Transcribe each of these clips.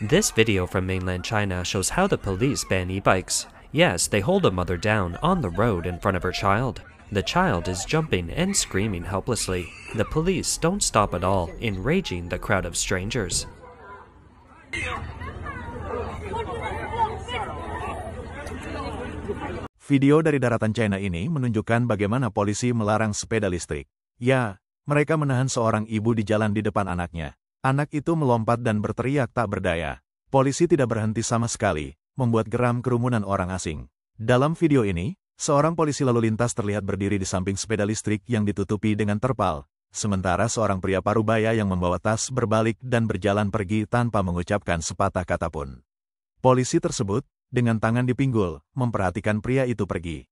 This video from mainland China shows how the police ban e-bikes. Yes, they hold a mother down on the road in front of her child. The child is jumping and screaming helplessly. The police don't stop at all, enraging the crowd of strangers. Video dari daratan China ini menunjukkan bagaimana polisi melarang sepeda listrik. Ya, mereka menahan seorang ibu di jalan di depan anaknya. Anak itu melompat dan berteriak tak berdaya. Polisi tidak berhenti sama sekali, membuat geram kerumunan orang asing. Dalam video ini, seorang polisi lalu lintas terlihat berdiri di samping sepeda listrik yang ditutupi dengan terpal, sementara seorang pria parubaya yang membawa tas berbalik dan berjalan pergi tanpa mengucapkan sepatah kata pun. Polisi tersebut, dengan tangan di pinggul, memperhatikan pria itu pergi.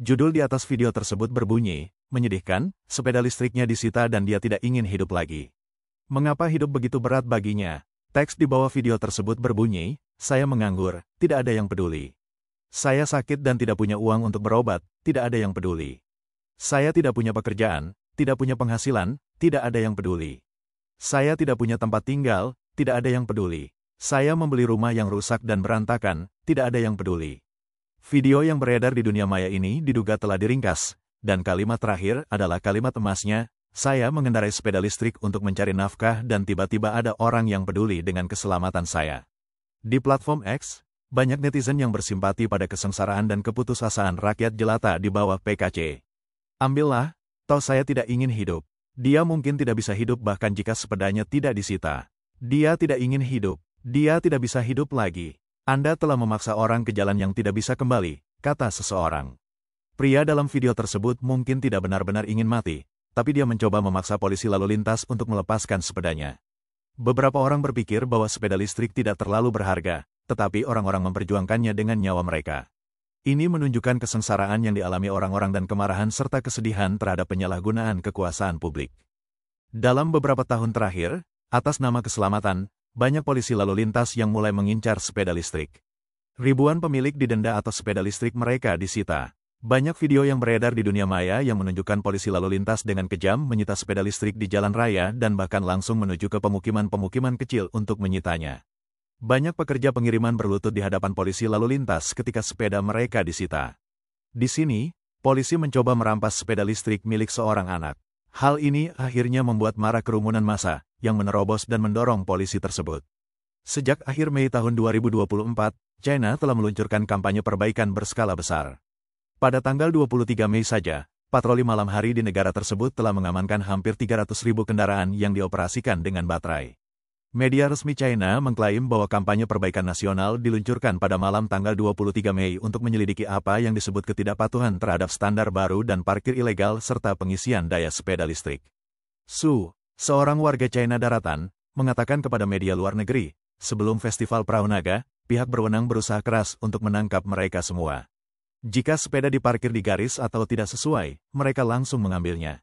Judul di atas video tersebut berbunyi, menyedihkan, sepeda listriknya disita dan dia tidak ingin hidup lagi. Mengapa hidup begitu berat baginya? Teks di bawah video tersebut berbunyi, saya menganggur, tidak ada yang peduli. Saya sakit dan tidak punya uang untuk berobat, tidak ada yang peduli. Saya tidak punya pekerjaan, tidak punya penghasilan, tidak ada yang peduli. Saya tidak punya tempat tinggal, tidak ada yang peduli. Saya membeli rumah yang rusak dan berantakan, tidak ada yang peduli. Video yang beredar di dunia maya ini diduga telah diringkas, dan kalimat terakhir adalah kalimat emasnya, saya mengendarai sepeda listrik untuk mencari nafkah dan tiba-tiba ada orang yang peduli dengan keselamatan saya. Di platform X, banyak netizen yang bersimpati pada kesengsaraan dan keputusasaan rakyat jelata di bawah PKC. Ambillah, toh saya tidak ingin hidup. Dia mungkin tidak bisa hidup bahkan jika sepedanya tidak disita. Dia tidak ingin hidup. Dia tidak bisa hidup lagi. Anda telah memaksa orang ke jalan yang tidak bisa kembali, kata seseorang. Pria dalam video tersebut mungkin tidak benar-benar ingin mati, tapi dia mencoba memaksa polisi lalu lintas untuk melepaskan sepedanya. Beberapa orang berpikir bahwa sepeda listrik tidak terlalu berharga, tetapi orang-orang memperjuangkannya dengan nyawa mereka. Ini menunjukkan kesengsaraan yang dialami orang-orang dan kemarahan serta kesedihan terhadap penyalahgunaan kekuasaan publik. Dalam beberapa tahun terakhir, atas nama keselamatan, banyak polisi lalu lintas yang mulai mengincar sepeda listrik. Ribuan pemilik didenda atas sepeda listrik mereka disita. Banyak video yang beredar di dunia maya yang menunjukkan polisi lalu lintas dengan kejam menyita sepeda listrik di jalan raya dan bahkan langsung menuju ke pemukiman-pemukiman kecil untuk menyitanya. Banyak pekerja pengiriman berlutut di hadapan polisi lalu lintas ketika sepeda mereka disita. Di sini, polisi mencoba merampas sepeda listrik milik seorang anak. Hal ini akhirnya membuat marah kerumunan massa, yang menerobos dan mendorong polisi tersebut. Sejak akhir Mei tahun 2024, China telah meluncurkan kampanye perbaikan berskala besar. Pada tanggal 23 Mei saja, patroli malam hari di negara tersebut telah mengamankan hampir 300 ribu kendaraan yang dioperasikan dengan baterai. Media resmi China mengklaim bahwa kampanye perbaikan nasional diluncurkan pada malam tanggal 23 Mei untuk menyelidiki apa yang disebut ketidakpatuhan terhadap standar baru dan parkir ilegal serta pengisian daya sepeda listrik. Su, seorang warga China daratan, mengatakan kepada media luar negeri, sebelum festival perahu pihak berwenang berusaha keras untuk menangkap mereka semua. Jika sepeda diparkir di garis atau tidak sesuai, mereka langsung mengambilnya.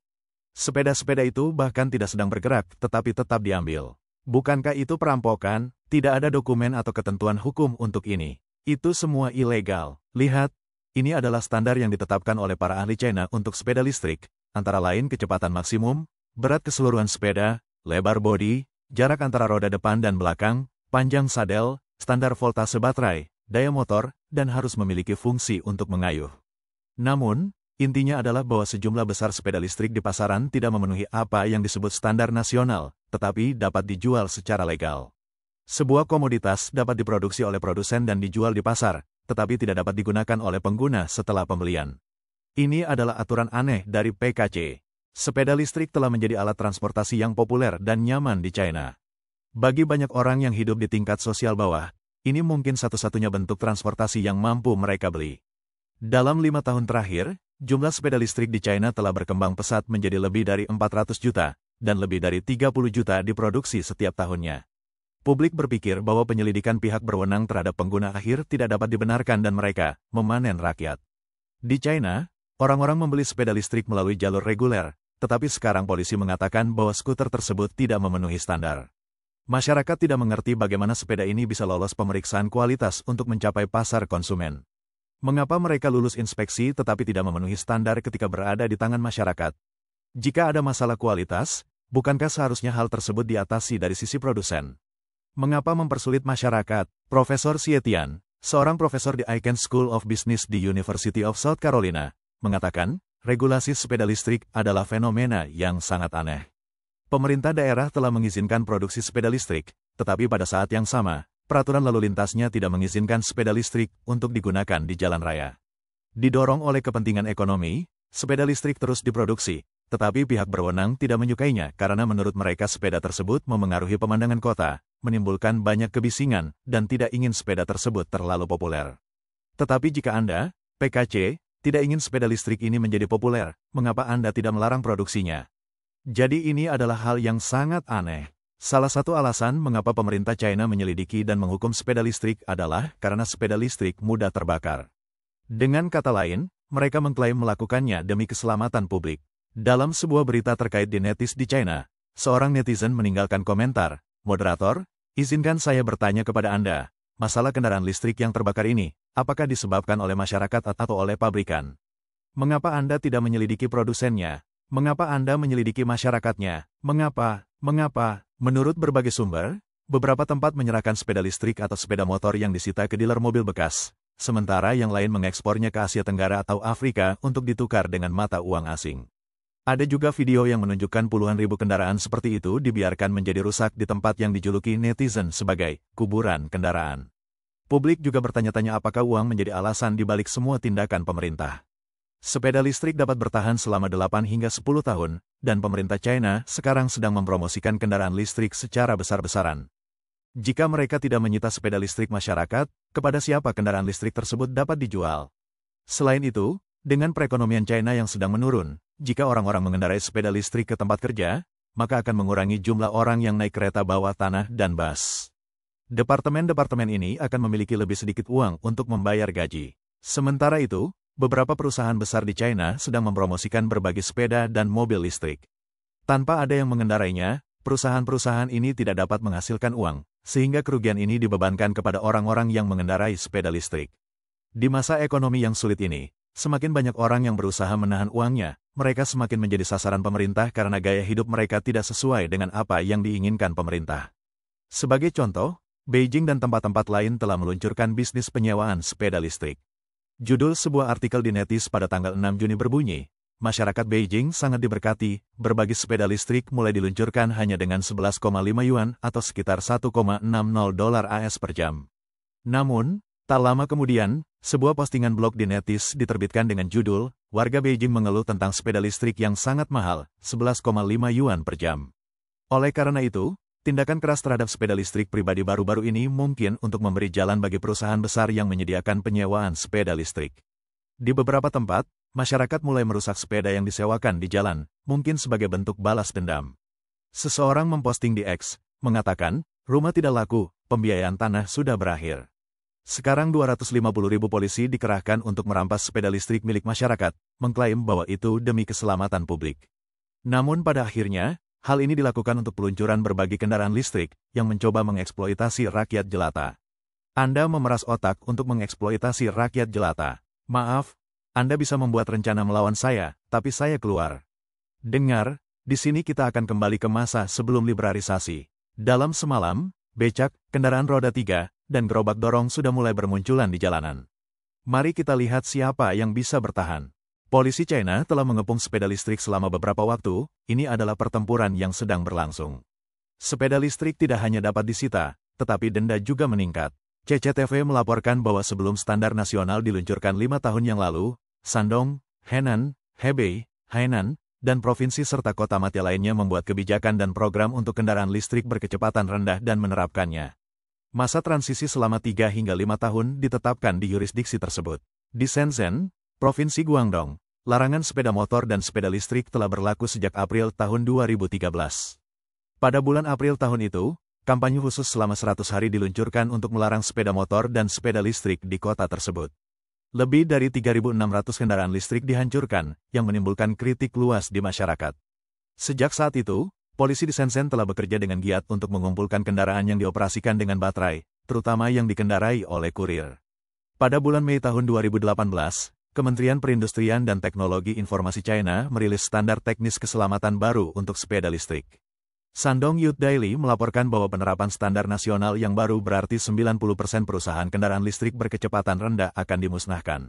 Sepeda-sepeda itu bahkan tidak sedang bergerak tetapi tetap diambil. Bukankah itu perampokan? Tidak ada dokumen atau ketentuan hukum untuk ini. Itu semua ilegal. Lihat, ini adalah standar yang ditetapkan oleh para ahli China untuk sepeda listrik, antara lain kecepatan maksimum, berat keseluruhan sepeda, lebar bodi, jarak antara roda depan dan belakang, panjang sadel, standar voltase baterai, daya motor, dan harus memiliki fungsi untuk mengayuh. Namun, intinya adalah bahwa sejumlah besar sepeda listrik di pasaran tidak memenuhi apa yang disebut standar nasional, tetapi dapat dijual secara legal. Sebuah komoditas dapat diproduksi oleh produsen dan dijual di pasar, tetapi tidak dapat digunakan oleh pengguna setelah pembelian. Ini adalah aturan aneh dari PKC. Sepeda listrik telah menjadi alat transportasi yang populer dan nyaman di China. Bagi banyak orang yang hidup di tingkat sosial bawah, ini mungkin satu-satunya bentuk transportasi yang mampu mereka beli. Dalam lima tahun terakhir, jumlah sepeda listrik di China telah berkembang pesat menjadi lebih dari 400 juta, dan lebih dari 30 juta diproduksi setiap tahunnya. Publik berpikir bahwa penyelidikan pihak berwenang terhadap pengguna akhir tidak dapat dibenarkan dan mereka memanen rakyat. Di China, orang-orang membeli sepeda listrik melalui jalur reguler, tetapi sekarang polisi mengatakan bahwa skuter tersebut tidak memenuhi standar. Masyarakat tidak mengerti bagaimana sepeda ini bisa lolos pemeriksaan kualitas untuk mencapai pasar konsumen. Mengapa mereka lulus inspeksi tetapi tidak memenuhi standar ketika berada di tangan masyarakat? Jika ada masalah kualitas, bukankah seharusnya hal tersebut diatasi dari sisi produsen? Mengapa mempersulit masyarakat? Profesor Sietian, seorang profesor di Icahn School of Business di University of South Carolina, mengatakan, regulasi sepeda listrik adalah fenomena yang sangat aneh. Pemerintah daerah telah mengizinkan produksi sepeda listrik, tetapi pada saat yang sama, peraturan lalu lintasnya tidak mengizinkan sepeda listrik untuk digunakan di jalan raya. Didorong oleh kepentingan ekonomi, sepeda listrik terus diproduksi, tetapi pihak berwenang tidak menyukainya karena menurut mereka sepeda tersebut memengaruhi pemandangan kota, menimbulkan banyak kebisingan, dan tidak ingin sepeda tersebut terlalu populer. Tetapi jika Anda, PKC, tidak ingin sepeda listrik ini menjadi populer, mengapa Anda tidak melarang produksinya? Jadi ini adalah hal yang sangat aneh. Salah satu alasan mengapa pemerintah China menyelidiki dan menghukum sepeda listrik adalah karena sepeda listrik mudah terbakar. Dengan kata lain, mereka mengklaim melakukannya demi keselamatan publik. Dalam sebuah berita terkait dinetis di China, seorang netizen meninggalkan komentar, Moderator, izinkan saya bertanya kepada Anda, masalah kendaraan listrik yang terbakar ini, apakah disebabkan oleh masyarakat atau oleh pabrikan? Mengapa Anda tidak menyelidiki produsennya? Mengapa Anda menyelidiki masyarakatnya? Mengapa? Mengapa? Menurut berbagai sumber, beberapa tempat menyerahkan sepeda listrik atau sepeda motor yang disita ke dealer mobil bekas, sementara yang lain mengekspornya ke Asia Tenggara atau Afrika untuk ditukar dengan mata uang asing. Ada juga video yang menunjukkan puluhan ribu kendaraan seperti itu dibiarkan menjadi rusak di tempat yang dijuluki netizen sebagai kuburan kendaraan. Publik juga bertanya-tanya apakah uang menjadi alasan dibalik semua tindakan pemerintah. Sepeda listrik dapat bertahan selama 8 hingga 10 tahun, dan pemerintah China sekarang sedang mempromosikan kendaraan listrik secara besar-besaran. Jika mereka tidak menyita sepeda listrik masyarakat, kepada siapa kendaraan listrik tersebut dapat dijual? Selain itu, dengan perekonomian China yang sedang menurun, jika orang-orang mengendarai sepeda listrik ke tempat kerja, maka akan mengurangi jumlah orang yang naik kereta bawah tanah dan bus. Departemen-departemen ini akan memiliki lebih sedikit uang untuk membayar gaji. Sementara itu, beberapa perusahaan besar di China sedang mempromosikan berbagai sepeda dan mobil listrik. Tanpa ada yang mengendarainya, perusahaan-perusahaan ini tidak dapat menghasilkan uang, sehingga kerugian ini dibebankan kepada orang-orang yang mengendarai sepeda listrik. Di masa ekonomi yang sulit ini, Semakin banyak orang yang berusaha menahan uangnya, mereka semakin menjadi sasaran pemerintah karena gaya hidup mereka tidak sesuai dengan apa yang diinginkan pemerintah. Sebagai contoh, Beijing dan tempat-tempat lain telah meluncurkan bisnis penyewaan sepeda listrik. Judul sebuah artikel di Netis pada tanggal 6 Juni berbunyi, Masyarakat Beijing sangat diberkati, berbagi sepeda listrik mulai diluncurkan hanya dengan 11,5 yuan atau sekitar 1,60 dolar AS per jam. Namun, Tak lama kemudian, sebuah postingan blog di netis diterbitkan dengan judul, Warga Beijing mengeluh tentang sepeda listrik yang sangat mahal, 11,5 yuan per jam. Oleh karena itu, tindakan keras terhadap sepeda listrik pribadi baru-baru ini mungkin untuk memberi jalan bagi perusahaan besar yang menyediakan penyewaan sepeda listrik. Di beberapa tempat, masyarakat mulai merusak sepeda yang disewakan di jalan, mungkin sebagai bentuk balas dendam. Seseorang memposting di X, mengatakan, rumah tidak laku, pembiayaan tanah sudah berakhir. Sekarang 250 ribu polisi dikerahkan untuk merampas sepeda listrik milik masyarakat, mengklaim bahwa itu demi keselamatan publik. Namun pada akhirnya, hal ini dilakukan untuk peluncuran berbagai kendaraan listrik yang mencoba mengeksploitasi rakyat jelata. Anda memeras otak untuk mengeksploitasi rakyat jelata. Maaf, Anda bisa membuat rencana melawan saya, tapi saya keluar. Dengar, di sini kita akan kembali ke masa sebelum liberalisasi. Dalam semalam, becak, kendaraan roda tiga, dan gerobak dorong sudah mulai bermunculan di jalanan. Mari kita lihat siapa yang bisa bertahan. Polisi China telah mengepung sepeda listrik selama beberapa waktu, ini adalah pertempuran yang sedang berlangsung. Sepeda listrik tidak hanya dapat disita, tetapi denda juga meningkat. CCTV melaporkan bahwa sebelum standar nasional diluncurkan lima tahun yang lalu, Sandong, Henan, Hebei, Hainan, dan provinsi serta kota mati lainnya membuat kebijakan dan program untuk kendaraan listrik berkecepatan rendah dan menerapkannya masa transisi selama 3 hingga 5 tahun ditetapkan di yurisdiksi tersebut. Di Shenzhen, Provinsi Guangdong, larangan sepeda motor dan sepeda listrik telah berlaku sejak April tahun 2013. Pada bulan April tahun itu, kampanye khusus selama 100 hari diluncurkan untuk melarang sepeda motor dan sepeda listrik di kota tersebut. Lebih dari 3.600 kendaraan listrik dihancurkan, yang menimbulkan kritik luas di masyarakat. Sejak saat itu, Polisi di Shenzhen telah bekerja dengan giat untuk mengumpulkan kendaraan yang dioperasikan dengan baterai, terutama yang dikendarai oleh kurir. Pada bulan Mei tahun 2018, Kementerian Perindustrian dan Teknologi Informasi China merilis standar teknis keselamatan baru untuk sepeda listrik. Sandong Youth Daily melaporkan bahwa penerapan standar nasional yang baru berarti 90% perusahaan kendaraan listrik berkecepatan rendah akan dimusnahkan.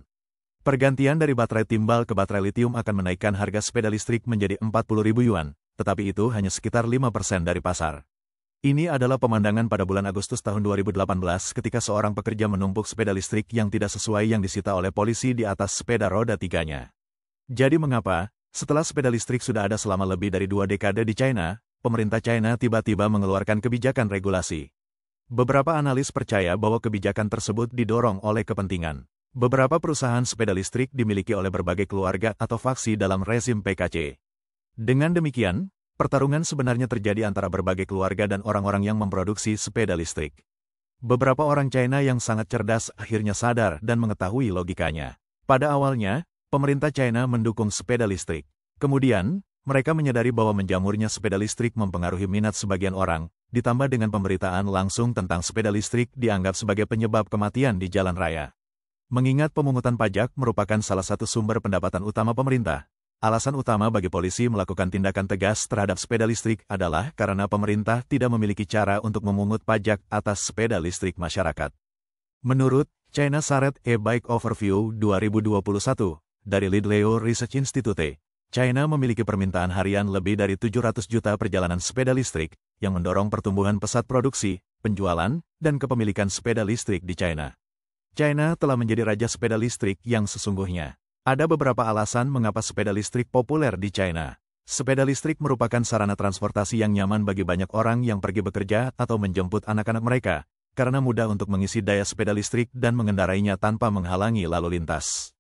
Pergantian dari baterai timbal ke baterai litium akan menaikkan harga sepeda listrik menjadi 40.000 yuan, tetapi itu hanya sekitar 5% dari pasar. Ini adalah pemandangan pada bulan Agustus tahun 2018 ketika seorang pekerja menumpuk sepeda listrik yang tidak sesuai yang disita oleh polisi di atas sepeda roda tiganya. Jadi mengapa, setelah sepeda listrik sudah ada selama lebih dari dua dekade di China, pemerintah China tiba-tiba mengeluarkan kebijakan regulasi. Beberapa analis percaya bahwa kebijakan tersebut didorong oleh kepentingan. Beberapa perusahaan sepeda listrik dimiliki oleh berbagai keluarga atau faksi dalam rezim PKC. Dengan demikian, pertarungan sebenarnya terjadi antara berbagai keluarga dan orang-orang yang memproduksi sepeda listrik. Beberapa orang China yang sangat cerdas akhirnya sadar dan mengetahui logikanya. Pada awalnya, pemerintah China mendukung sepeda listrik. Kemudian, mereka menyadari bahwa menjamurnya sepeda listrik mempengaruhi minat sebagian orang, ditambah dengan pemberitaan langsung tentang sepeda listrik dianggap sebagai penyebab kematian di jalan raya. Mengingat pemungutan pajak merupakan salah satu sumber pendapatan utama pemerintah, Alasan utama bagi polisi melakukan tindakan tegas terhadap sepeda listrik adalah karena pemerintah tidak memiliki cara untuk memungut pajak atas sepeda listrik masyarakat. Menurut China Saret E-Bike Overview 2021 dari Lidleo Research Institute, China memiliki permintaan harian lebih dari 700 juta perjalanan sepeda listrik yang mendorong pertumbuhan pesat produksi, penjualan, dan kepemilikan sepeda listrik di China. China telah menjadi raja sepeda listrik yang sesungguhnya. Ada beberapa alasan mengapa sepeda listrik populer di China. Sepeda listrik merupakan sarana transportasi yang nyaman bagi banyak orang yang pergi bekerja atau menjemput anak-anak mereka, karena mudah untuk mengisi daya sepeda listrik dan mengendarainya tanpa menghalangi lalu lintas.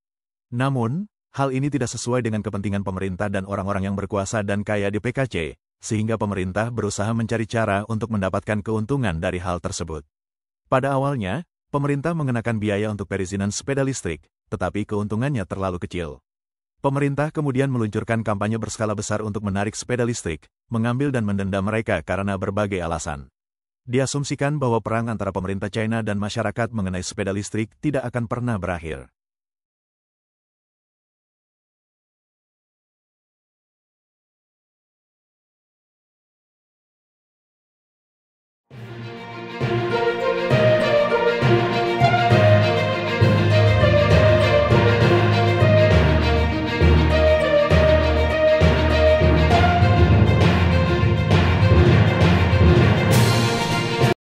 Namun, hal ini tidak sesuai dengan kepentingan pemerintah dan orang-orang yang berkuasa dan kaya di PKC, sehingga pemerintah berusaha mencari cara untuk mendapatkan keuntungan dari hal tersebut. Pada awalnya, pemerintah mengenakan biaya untuk perizinan sepeda listrik, tetapi keuntungannya terlalu kecil. Pemerintah kemudian meluncurkan kampanye berskala besar untuk menarik sepeda listrik, mengambil dan mendenda mereka karena berbagai alasan. Diasumsikan bahwa perang antara pemerintah China dan masyarakat mengenai sepeda listrik tidak akan pernah berakhir.